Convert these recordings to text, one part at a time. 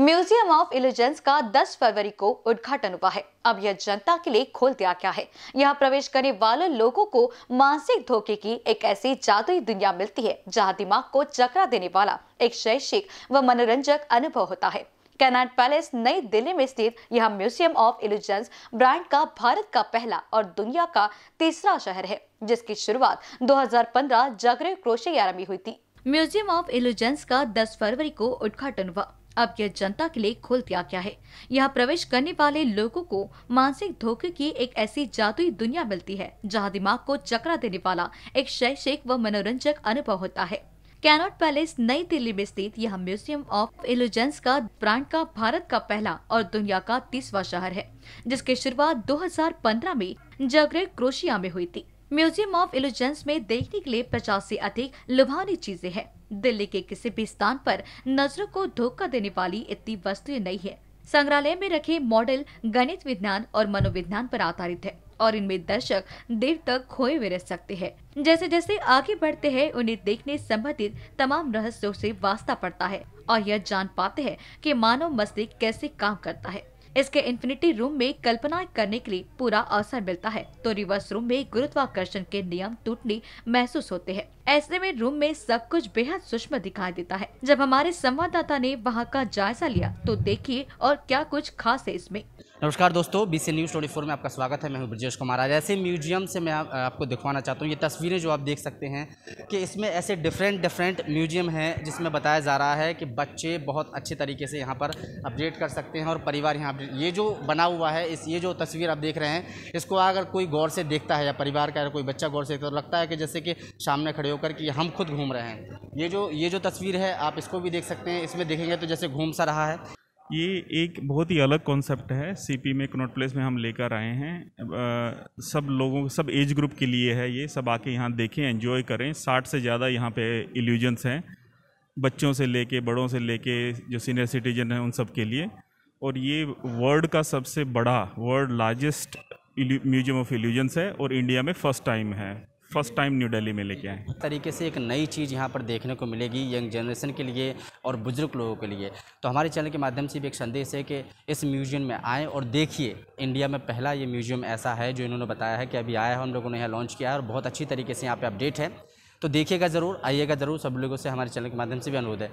museum of इलिजेंस का 10 फरवरी को उद्घाटन हुआ है अब यह जनता के लिए खोल दिया गया है यहाँ प्रवेश करने वाले लोगों को मानसिक धोखे की एक ऐसी जादुई दुनिया मिलती है जहाँ दिमाग को चकरा देने वाला एक शैक्षिक व मनोरंजक अनुभव होता है कैनाट पैलेस नई दिल्ली में स्थित यह म्यूजियम ऑफ इलिजेंस ब्रांड का भारत का पहला और दुनिया का तीसरा शहर है जिसकी शुरुआत 2015 जागरे क्रोशिया में हुई थी म्यूजियम ऑफ इलिजेंस का 10 फरवरी को उद्घाटन हुआ अब यह जनता के लिए खोल दिया गया है यहाँ प्रवेश करने वाले लोगों को मानसिक धोखे की एक ऐसी जादुई दुनिया मिलती है जहाँ दिमाग को चकरा देने वाला एक शैक्षिक व मनोरंजक अनुभव होता है कैनॉट पैलेस नई दिल्ली में स्थित यह म्यूजियम ऑफ इल्यूजन्स का ब्रांड का भारत का पहला और दुनिया का तीसवा शहर है जिसकी शुरुआत 2015 में जगरे क्रोशिया में हुई थी म्यूजियम ऑफ इल्यूजन्स में देखने के लिए पचास से अधिक लुभावनी चीजें हैं दिल्ली के किसी भी स्थान पर नजरों को धोखा देने वाली इतनी वस्तुएं नहीं है संग्रहालय में रखे मॉडल गणित विज्ञान और मनोविज्ञान पर आधारित है और इनमें दर्शक देर तक खोए हुए रह सकते हैं जैसे जैसे आगे बढ़ते हैं उन्हें देखने संबंधित तमाम रहस्यों से वास्ता पड़ता है और यह जान पाते हैं कि मानव मस्तिष्क कैसे काम करता है इसके इन्फिनिटी रूम में कल्पना करने के लिए पूरा अवसर मिलता है तो रिवर्स रूम में गुरुत्वाकर्षण के नियम टूटने महसूस होते हैं ऐसे में रूम में सब कुछ बेहद सूक्ष्म दिखाई देता है जब हमारे संवाददाता ने वहाँ का जायजा लिया तो देखिए और क्या कुछ खास है इसमें नमस्कार दोस्तों बीसी न्यूज़ ट्वेंटी फोर में आपका स्वागत है मैं हूं ब्रजेश कुमार आज ऐसे म्यूजियम से मैं आपको दिखवाना चाहता हूं ये तस्वीरें जो आप देख सकते हैं कि इसमें ऐसे डिफरेंट डिफरेंट म्यूजियम हैं जिसमें बताया जा रहा है कि बच्चे बहुत अच्छे तरीके से यहाँ पर अपडेट कर सकते हैं और परिवार यहाँ ये जो बना हुआ है इस ये जो तस्वीर आप देख रहे हैं इसको अगर कोई गौर से देखता है या परिवार का अगर कोई बच्चा गौर से देखता है तो लगता है कि जैसे कि सामने खड़े होकर कि हम खुद घूम रहे हैं ये जो ये जो तस्वीर है आप इसको भी देख सकते हैं इसमें देखेंगे तो जैसे घूम सा रहा है ये एक बहुत ही अलग कॉन्सेप्ट है सीपी में कनॉट प्लेस में हम लेकर आए हैं आ, सब लोगों सब एज ग्रुप के लिए है ये सब आके यहाँ देखें एंजॉय करें साठ से ज़्यादा यहाँ पे इल्यूजन्स हैं बच्चों से लेके बड़ों से लेके जो सीनियर सिटीजन हैं उन सब के लिए और ये वर्ल्ड का सबसे बड़ा world largest museum of illusion है और इंडिया में फर्स्ट टाइम है फर्स्ट टाइम न्यू दिल्ली में लेके आए तरीके से एक नई चीज़ यहाँ पर देखने को मिलेगी यंग जनरेशन के लिए और बुज़ुर्ग लोगों के लिए तो हमारे चैनल के माध्यम से भी एक संदेश है कि इस म्यूज़ियम में आएँ और देखिए इंडिया में पहला ये म्यूज़ियम ऐसा है जो इन्होंने बताया है कि अभी आया है हम लोगों ने यहाँ लॉन्च किया है और बहुत अच्छी तरीके से यहाँ पर अपडेट है तो देखिएगा ज़रूर आइएगा ज़रूर सब लोगों से हमारे चैनल के माध्यम से भी अनुरोध है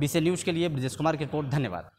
बी न्यूज़ के लिए ब्रजेश कुमार की रिपोर्ट धन्यवाद